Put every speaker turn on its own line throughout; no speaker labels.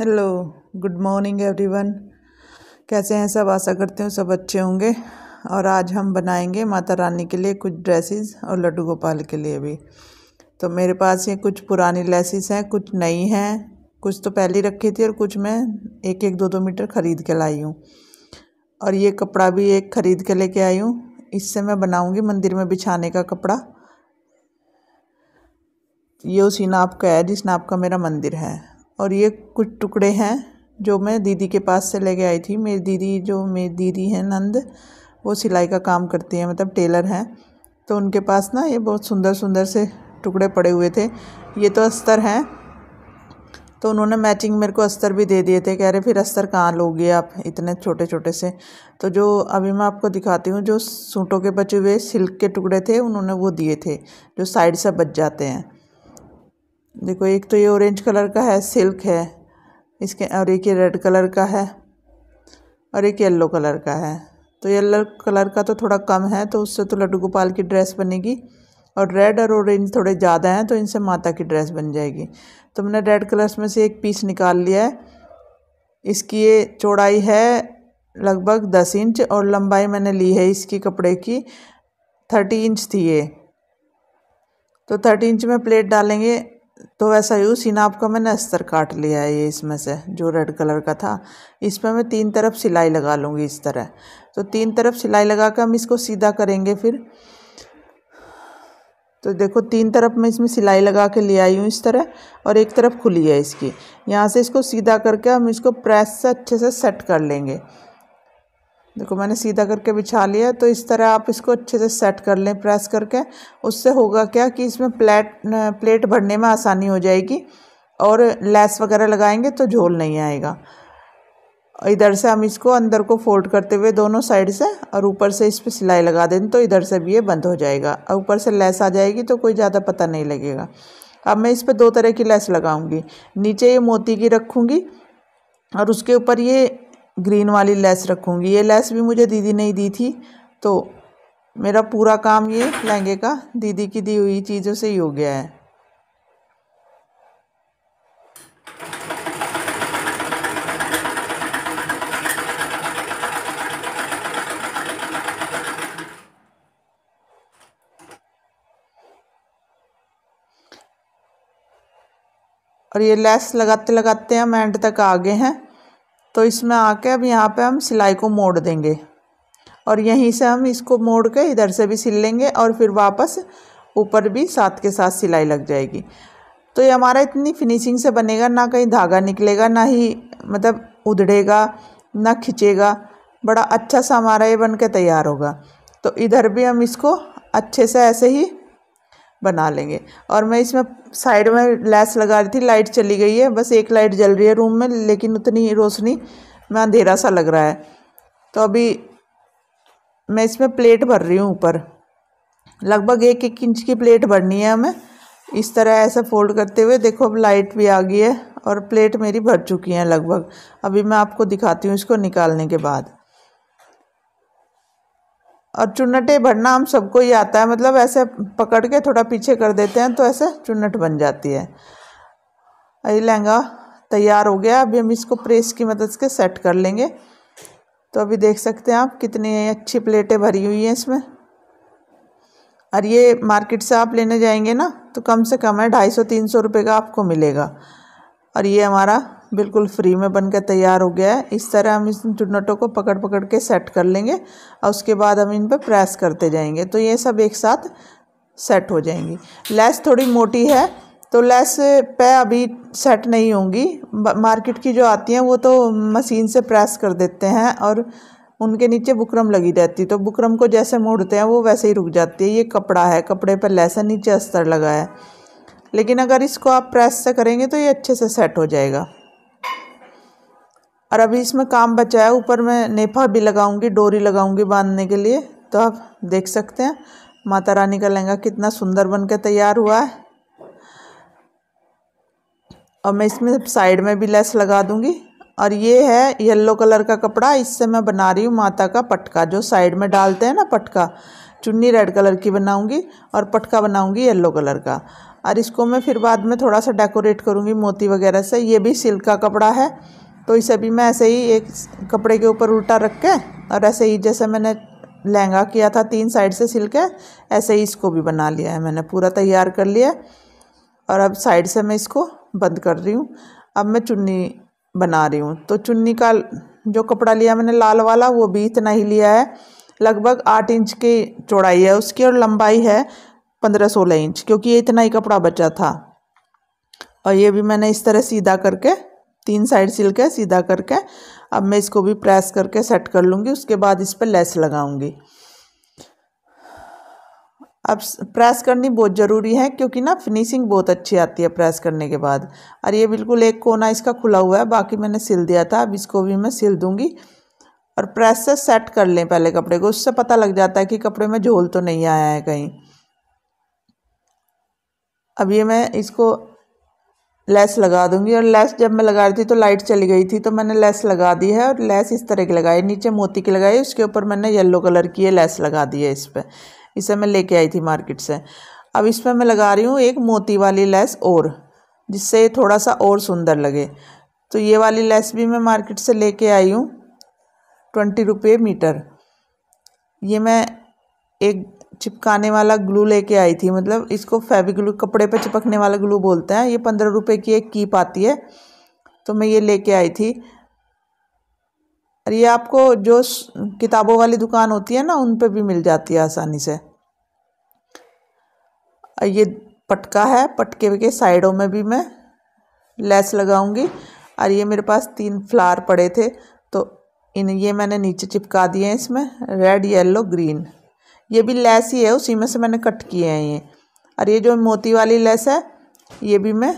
hello good morning everyone कैसे हैं सब आशा करते हूँ सब अच्छे होंगे और आज हम बनाएंगे माता रानी के लिए कुछ ड्रेसेस और लड्डू गोपाल के लिए भी तो मेरे पास ये कुछ पुरानी लेसिस हैं कुछ नई हैं कुछ तो पहली रखी थी और कुछ मैं एक एक दो दो मीटर ख़रीद के लाई हूँ और ये कपड़ा भी एक ख़रीद के लेके आई हूँ इससे मैं बनाऊँगी मंदिर में बिछाने का कपड़ा ये उसी नाप का है जिस नाप का मेरा मंदिर है और ये कुछ टुकड़े हैं जो मैं दीदी के पास से लेके आई थी मेरी दीदी जो मेरी दीदी हैं नंद वो सिलाई का काम करती हैं मतलब टेलर हैं तो उनके पास ना ये बहुत सुंदर सुंदर से टुकड़े पड़े हुए थे ये तो अस्तर हैं तो उन्होंने मैचिंग मेरे को अस्तर भी दे दिए थे कह रहे फिर अस्तर कहाँ लोगे आप इतने छोटे छोटे से तो जो अभी मैं आपको दिखाती हूँ जो सूटों के बचे हुए सिल्क के टुकड़े थे उन्होंने वो दिए थे जो साइड से बच जाते हैं देखो एक तो ये ऑरेंज कलर का है सिल्क है इसके और एक ये रेड कलर का है और एक येल्लो कलर का है तो येल्लो कलर का तो थोड़ा कम है तो उससे तो लड्डू गोपाल की ड्रेस बनेगी और रेड और ऑरेंज थोड़े ज़्यादा हैं तो इनसे माता की ड्रेस बन जाएगी तो मैंने रेड कलर में से एक पीस निकाल लिया है इसकी ये चौड़ाई है लगभग दस इंच और लंबाई मैंने ली है इसकी कपड़े की थर्टी इंच थी ये तो थर्टी इंच में प्लेट डालेंगे तो वैसा यू सीनाप का मैंने अस्तर काट लिया है ये इसमें से जो रेड कलर का था इसमें मैं तीन तरफ सिलाई लगा लूँगी इस तरह तो तीन तरफ सिलाई लगा कर हम इसको सीधा करेंगे फिर तो देखो तीन तरफ मैं इसमें सिलाई लगा के ले आई हूँ इस तरह और एक तरफ खुली है इसकी यहाँ से इसको सीधा करके हम इसको प्रेस से अच्छे से सेट कर लेंगे देखो मैंने सीधा करके बिछा लिया तो इस तरह आप इसको अच्छे से सेट कर लें प्रेस करके उससे होगा क्या कि इसमें प्लेट प्लेट भरने में आसानी हो जाएगी और लेस वगैरह लगाएंगे तो झोल नहीं आएगा इधर से हम इसको अंदर को फोल्ड करते हुए दोनों साइड से और ऊपर से इस पर सिलाई लगा दें तो इधर से भी ये बंद हो जाएगा और ऊपर से लेस आ जाएगी तो कोई ज़्यादा पता नहीं लगेगा अब मैं इस पर दो तरह की लेस लगाऊंगी नीचे ये मोती की रखूँगी और उसके ऊपर ये ग्रीन वाली लेस रखूँगी ये लेस भी मुझे दीदी ने ही दी थी तो मेरा पूरा काम ये लहंगे का दीदी की दी हुई चीज़ों से ही हो गया है और ये लेस लगाते लगाते हम एंड तक आ गए हैं तो इसमें आके अब यहाँ पे हम सिलाई को मोड़ देंगे और यहीं से हम इसको मोड़ के इधर से भी सिल लेंगे और फिर वापस ऊपर भी साथ के साथ सिलाई लग जाएगी तो ये हमारा इतनी फिनिशिंग से बनेगा ना कहीं धागा निकलेगा ना ही मतलब उधड़ेगा ना खिंचेगा बड़ा अच्छा सा हमारा ये बन के तैयार होगा तो इधर भी हम इसको अच्छे से ऐसे ही बना लेंगे और मैं इसमें साइड में लैस लगा रही थी लाइट चली गई है बस एक लाइट जल रही है रूम में लेकिन उतनी रोशनी में अंधेरा सा लग रहा है तो अभी मैं इसमें प्लेट भर रही हूँ ऊपर लगभग एक एक इंच की प्लेट भरनी है हमें इस तरह ऐसा फोल्ड करते हुए देखो अब लाइट भी आ गई है और प्लेट मेरी भर चुकी हैं लगभग अभी मैं आपको दिखाती हूँ इसको निकालने के बाद और चुन्नटे भरना हम सबको ही आता है मतलब ऐसे पकड़ के थोड़ा पीछे कर देते हैं तो ऐसे चुन्नट बन जाती है ये लहंगा तैयार हो गया अभी हम इसको प्रेस की मदद से सेट कर लेंगे तो अभी देख सकते हैं आप कितनी अच्छी प्लेटें भरी हुई हैं इसमें और ये मार्केट से आप लेने जाएंगे ना तो कम से कम है ढाई सौ तीन सौ रुपये का आपको मिलेगा और ये हमारा बिल्कुल फ्री में बनकर तैयार हो गया है इस तरह हम इस टनटों को पकड़ पकड़ के सेट कर लेंगे और उसके बाद हम इन पर प्रेस करते जाएंगे तो ये सब एक साथ सेट हो जाएंगी लेस थोड़ी मोटी है तो लेस पे अभी सेट नहीं होंगी मार्केट की जो आती हैं वो तो मशीन से प्रेस कर देते हैं और उनके नीचे बुकरम लगी रहती तो बुकरम को जैसे मोड़ते हैं वो वैसे ही रुक जाती है ये कपड़ा है कपड़े पर लेस है नीचे अस्तर लगा है लेकिन अगर इसको आप प्रेस से करेंगे तो ये अच्छे से सेट हो जाएगा और अभी इसमें काम बचा है ऊपर मैं नेफा भी लगाऊंगी डोरी लगाऊंगी बांधने के लिए तो आप देख सकते हैं माता रानी का लहंगा कितना सुंदर बन के तैयार हुआ है और मैं इसमें साइड में भी लेस लगा दूंगी और ये है येलो कलर का कपड़ा इससे मैं बना रही हूँ माता का पटका जो साइड में डालते हैं ना पटका चुन्नी रेड कलर की बनाऊंगी और पटका बनाऊंगी येल्लो कलर का और इसको मैं फिर बाद में थोड़ा सा डेकोरेट करूँगी मोती वगैरह से ये भी सिल्क का कपड़ा है तो इसे भी मैं ऐसे ही एक कपड़े के ऊपर उल्टा रख के और ऐसे ही जैसे मैंने लहंगा किया था तीन साइड से सिल्क है ऐसे ही इसको भी बना लिया है मैंने पूरा तैयार कर लिया और अब साइड से मैं इसको बंद कर रही हूँ अब मैं चुन्नी बना रही हूँ तो चुन्नी का जो कपड़ा लिया मैंने लाल वाला वो भी इतना ही लिया है लगभग आठ इंच की चौड़ाई है उसकी और लंबाई है पंद्रह सोलह इंच क्योंकि ये इतना ही कपड़ा बचा था और ये भी मैंने इस तरह सीधा करके तीन साइड सिल के सीधा करके अब मैं इसको भी प्रेस करके सेट कर लूँगी उसके बाद इस पर लेस लगाऊँगी अब प्रेस करनी बहुत ज़रूरी है क्योंकि ना फिनिशिंग बहुत अच्छी आती है प्रेस करने के बाद और ये बिल्कुल एक कोना इसका खुला हुआ है बाकी मैंने सिल दिया था अब इसको भी मैं सिल दूँगी और प्रेस से सेट कर लें पहले कपड़े को उससे पता लग जाता है कि कपड़े में झोल तो नहीं आया है कहीं अब ये मैं इसको लेस लगा दूंगी और लेस जब मैं लगा रही थी तो लाइट चली गई थी तो मैंने लेस लगा दी है और लेस इस तरह की लगाई नीचे मोती की लगाई उसके ऊपर मैंने येलो कलर की ये लेस लगा दी है इस पर इसे मैं लेके आई थी मार्केट से अब इस पर मैं लगा रही हूँ एक मोती वाली लेस और जिससे थोड़ा सा और सुंदर लगे तो ये वाली लेस भी मैं मार्केट से ले आई हूँ ट्वेंटी रुपये मीटर ये मैं एक चिपकाने वाला ग्लू लेके आई थी मतलब इसको फेविग्लू कपड़े पे चिपकने वाला ग्लू बोलते हैं ये पंद्रह रुपए की एक कीप आती है तो मैं ये लेके आई थी और ये आपको जो किताबों वाली दुकान होती है ना उन पे भी मिल जाती है आसानी से और ये पटका है पटके के साइडों में भी मैं लेस लगाऊंगी और ये मेरे पास तीन फ्लार पड़े थे तो इन ये मैंने नीचे चिपका दिए हैं इसमें रेड येलो ग्रीन ये भी लेस ही है उसी में से मैंने कट किए हैं ये और ये जो मोती वाली लेस है ये भी मैं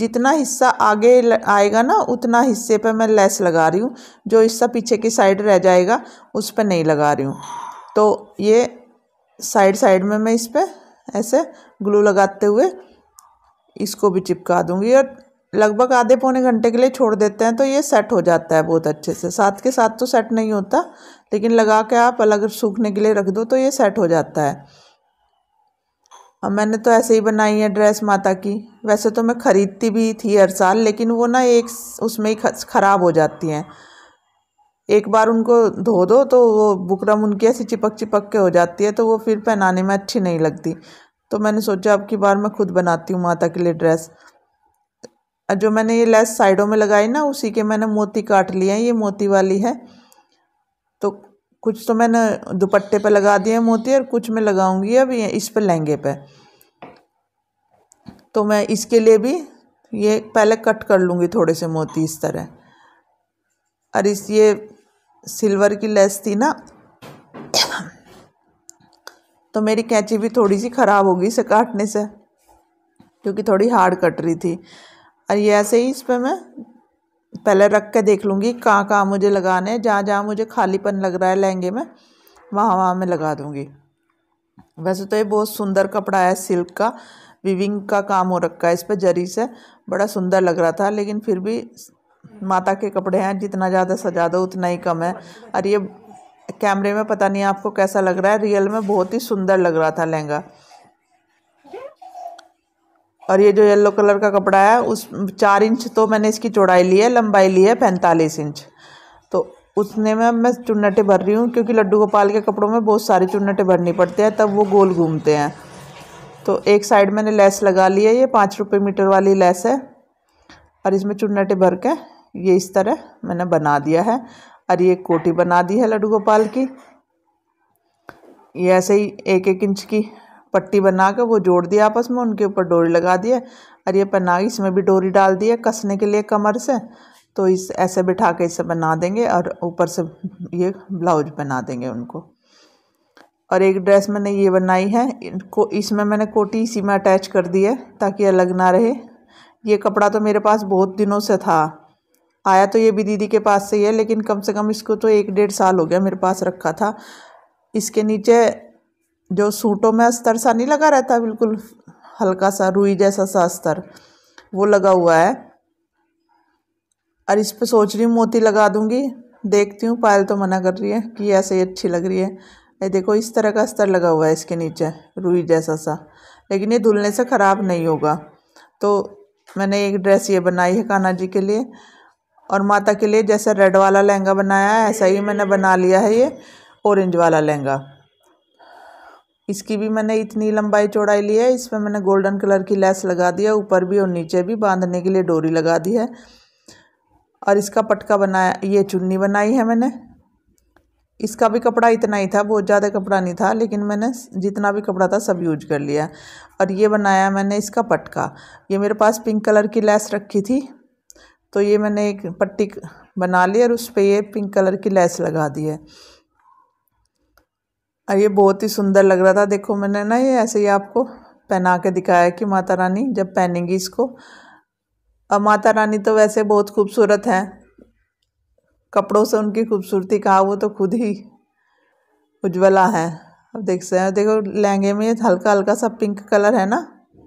जितना हिस्सा आगे आएगा ना उतना हिस्से पे मैं लेस लगा रही हूँ जो हिस्सा पीछे की साइड रह जाएगा उस पर नहीं लगा रही हूँ तो ये साइड साइड में मैं इस पर ऐसे ग्लू लगाते हुए इसको भी चिपका दूँगी और लगभग आधे पौने घंटे के लिए छोड़ देते हैं तो ये सेट हो जाता है बहुत अच्छे से साथ के साथ तो सेट नहीं होता लेकिन लगा के आप अलग सूखने के लिए रख दो तो ये सेट हो जाता है और मैंने तो ऐसे ही बनाई है ड्रेस माता की वैसे तो मैं ख़रीदती भी थी हर साल लेकिन वो ना एक उसमें ही ख़राब हो जाती हैं एक बार उनको धो दो तो वो बुकरम उनकी ऐसी चिपक चिपक के हो जाती है तो वो फिर पहनाने में अच्छी नहीं लगती तो मैंने सोचा अब की बार मैं खुद बनाती हूँ माता के लिए ड्रेस जो मैंने ये लेस साइडों में लगाई ना उसी के मैंने मोती काट लिए हैं ये मोती वाली है तो कुछ तो मैंने दुपट्टे पर लगा दिए मोती और कुछ मैं लगाऊंगी अब इस पर लहंगे पे तो मैं इसके लिए भी ये पहले कट कर लूँगी थोड़े से मोती इस तरह और इस ये सिल्वर की लेस थी ना तो मेरी कैंची भी थोड़ी सी ख़राब होगी इसे काटने से क्योंकि थोड़ी हार्ड कट रही थी और ये ऐसे ही इस पर मैं पहले रख के देख लूँगी कहाँ कहाँ मुझे लगाने हैं जहाँ जहाँ मुझे खालीपन लग रहा है लहंगे में वहाँ वहाँ मैं लगा दूँगी वैसे तो ये बहुत सुंदर कपड़ा है सिल्क का विविंग का काम हो रखा है इस पर जरी से बड़ा सुंदर लग रहा था लेकिन फिर भी माता के कपड़े हैं जितना ज़्यादा सजा दो उतना ही कम है और ये कैमरे में पता नहीं आपको कैसा लग रहा है रियल में बहुत ही सुंदर लग रहा था लहंगा और ये जो येलो कलर का कपड़ा है उस चार इंच तो मैंने इसकी चौड़ाई ली है लंबाई ली है पैंतालीस इंच तो उसने में मैं चुन्नटे भर रही हूँ क्योंकि लड्डू गोपाल के कपड़ों में बहुत सारी चुन्नटे भरनी पड़ती हैं तब वो गोल घूमते हैं तो एक साइड मैंने लेस लगा ली है ये पाँच रुपये मीटर वाली लेस है और इसमें चुन्नटे भर के ये इस तरह मैंने बना दिया है और ये कोटी बना दी है लड्डू गोपाल की ये ऐसे ही एक एक इंच की पट्टी बना कर वो जोड़ दिया आपस में उनके ऊपर डोरी लगा दिया और ये पन्ना इसमें भी डोरी डाल दी है कसने के लिए कमर से तो इस ऐसे बिठा के इसे बना देंगे और ऊपर से ये ब्लाउज बना देंगे उनको और एक ड्रेस मैंने ये बनाई है इनको इसमें मैंने कोटी इसी में अटैच कर दी है ताकि अलग ना रहे ये कपड़ा तो मेरे पास बहुत दिनों से था आया तो ये भी दीदी के पास से ही है लेकिन कम से कम इसको तो एक डेढ़ साल हो गया मेरे पास रखा था इसके नीचे जो सूटों में अस्तर सा नहीं लगा रहता बिल्कुल हल्का सा रुई जैसा सा अस्तर वो लगा हुआ है और इस पर सोच रही हूँ मोती लगा दूँगी देखती हूँ पायल तो मना कर रही है कि ऐसे ही अच्छी लग रही है ये देखो इस तरह का अस्तर लगा हुआ है इसके नीचे रुई जैसा सा लेकिन ये धुलने से ख़राब नहीं होगा तो मैंने एक ड्रेस ये बनाई है कान्हा जी के लिए और माता के लिए जैसा रेड वाला लहंगा बनाया है ऐसा ही मैंने बना लिया है ये ऑरेंज वाला लहंगा इसकी भी मैंने इतनी लंबाई चौड़ाई ली है इस पर मैंने गोल्डन कलर की लेस लगा दी है ऊपर भी और नीचे भी बांधने के लिए डोरी लगा दी है और इसका पटका बनाया ये चुन्नी बनाई है मैंने इसका भी कपड़ा इतना ही था बहुत ज़्यादा कपड़ा नहीं था लेकिन मैंने जितना भी कपड़ा था सब यूज कर लिया और ये बनाया मैंने इसका पटका ये मेरे पास पिंक कलर की लेस रखी थी तो ये मैंने एक पट्टी बना ली और उस पर ये पिंक कलर की लेस लगा दी है और ये बहुत ही सुंदर लग रहा था देखो मैंने ना ये ऐसे ही आपको पहना के दिखाया कि माता रानी जब पहनेंगी इसको और माता रानी तो वैसे बहुत खूबसूरत हैं कपड़ों से उनकी खूबसूरती कहा वो तो खुद ही उज्ज्वला है अब देख सकते हैं देखो लहंगे में हल्का हल्का सा पिंक कलर है ना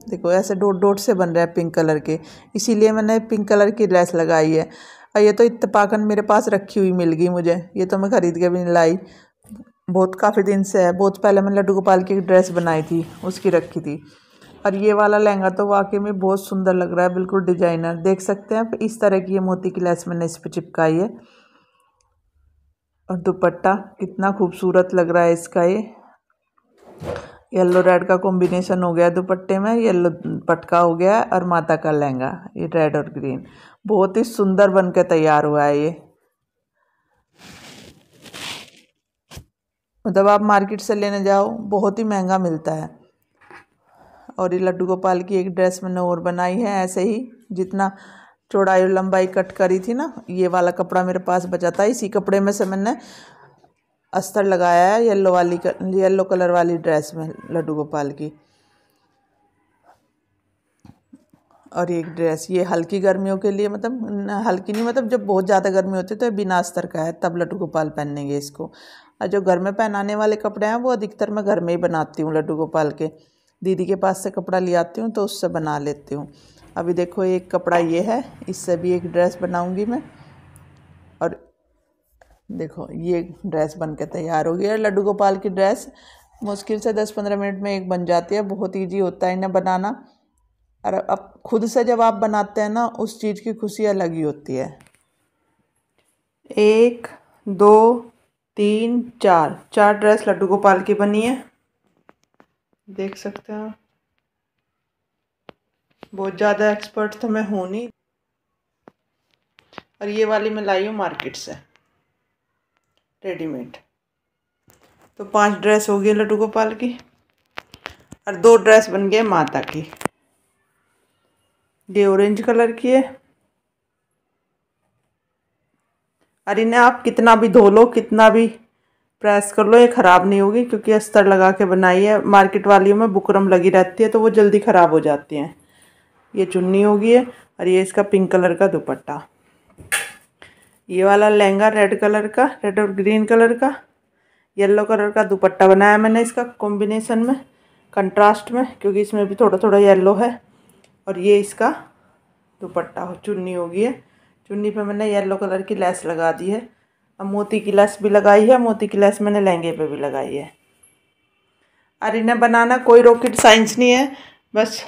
देखो ऐसे डोट डोट से बन रहा है पिंक कलर के इसीलिए मैंने पिंक कलर की लेस लगाई है और ये तो इतपाकन मेरे पास रखी हुई मिल गई मुझे ये तो मैं ख़रीद के भी नहीं लाई बहुत काफ़ी दिन से है बहुत पहले मैंने लड्डू गोपाल की ड्रेस बनाई थी उसकी रखी थी और ये वाला लहंगा तो वाकई में बहुत सुंदर लग रहा है बिल्कुल डिजाइनर देख सकते हैं आप इस तरह की ये मोती की लैस मैंने इस पर चिपकाई है और दुपट्टा कितना खूबसूरत लग रहा है इसका ये येलो रेड का कॉम्बिनेशन हो गया दुपट्टे में येलो पटका हो गया और माता का लहंगा ये रेड और ग्रीन बहुत ही सुंदर बनकर तैयार हुआ है ये मतलब आप मार्केट से लेने जाओ बहुत ही महंगा मिलता है और ये लड्डू गोपाल की एक ड्रेस मैंने और बनाई है ऐसे ही जितना चौड़ाई और लंबाई कट करी थी ना ये वाला कपड़ा मेरे पास बचा था इसी कपड़े में से मैंने अस्तर लगाया है येल्लो वाली येल्लो कलर वाली ड्रेस में लड्डू गोपाल की और एक ड्रेस ये हल्की गर्मियों के लिए मतलब हल्की नहीं मतलब जब बहुत ज़्यादा गर्मी होती है तो बिना अस्तर का है तब लड्डू गोपाल पहनेंगे इसको और जो घर में पहनाने वाले कपड़े हैं वो अधिकतर मैं घर में ही बनाती हूँ लड्डू गोपाल के दीदी के पास से कपड़ा ले आती हूँ तो उससे बना लेती हूँ अभी देखो एक कपड़ा ये है इससे भी एक ड्रेस बनाऊँगी मैं और देखो ये ड्रेस बन के तैयार हो गई है लड्डू गोपाल की ड्रेस मुश्किल से दस पंद्रह मिनट में एक बन जाती है बहुत ईजी होता है इन्हें बनाना और अब खुद से जब आप बनाते हैं ना उस चीज़ की खुशी अलग ही होती है एक दो तीन चार चार ड्रेस लड्डू गोपाल की बनी है देख सकते हैं बहुत ज़्यादा एक्सपर्ट तो मैं हूँ नहीं और ये वाली मैं लाई हूँ मार्केट से रेडीमेड तो पांच ड्रेस हो गई लड्डू गोपाल की और दो ड्रेस बन गए माता की ये ऑरेंज कलर की है और इन्हें आप कितना भी धो लो कितना भी प्रेस कर लो ये ख़राब नहीं होगी क्योंकि अस्तर लगा के बनाई है मार्केट वालियों में बुकरम लगी रहती है तो वो जल्दी ख़राब हो जाती हैं ये चुन्नी होगी है और ये इसका पिंक कलर का दुपट्टा ये वाला लहंगा रेड कलर का रेड और ग्रीन कलर का येलो कलर का दुपट्टा बनाया मैंने इसका कॉम्बिनेशन में कंट्रास्ट में क्योंकि इसमें भी थोड़ा थोड़ा येलो है और ये इसका दुपट्टा हो चुन्नी होगी है चुन्नी पे मैंने येलो कलर की लेस लगा दी है अब मोती की लेस भी लगाई है मोती की लेस मैंने लहंगे पे भी लगाई है इन्हें बनाना कोई रॉकेट साइंस नहीं है बस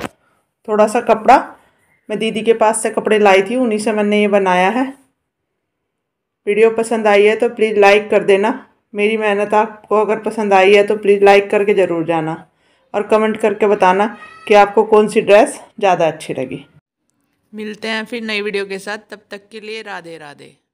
थोड़ा सा कपड़ा मैं दीदी के पास से कपड़े लाई थी उन्हीं से मैंने ये बनाया है वीडियो पसंद आई है तो प्लीज़ लाइक कर देना मेरी मेहनत आपको अगर पसंद आई है तो प्लीज़ लाइक करके ज़रूर जाना और कमेंट करके बताना कि आपको कौन सी ड्रेस ज़्यादा अच्छी लगी मिलते हैं फिर नई वीडियो के साथ तब तक के लिए राधे राधे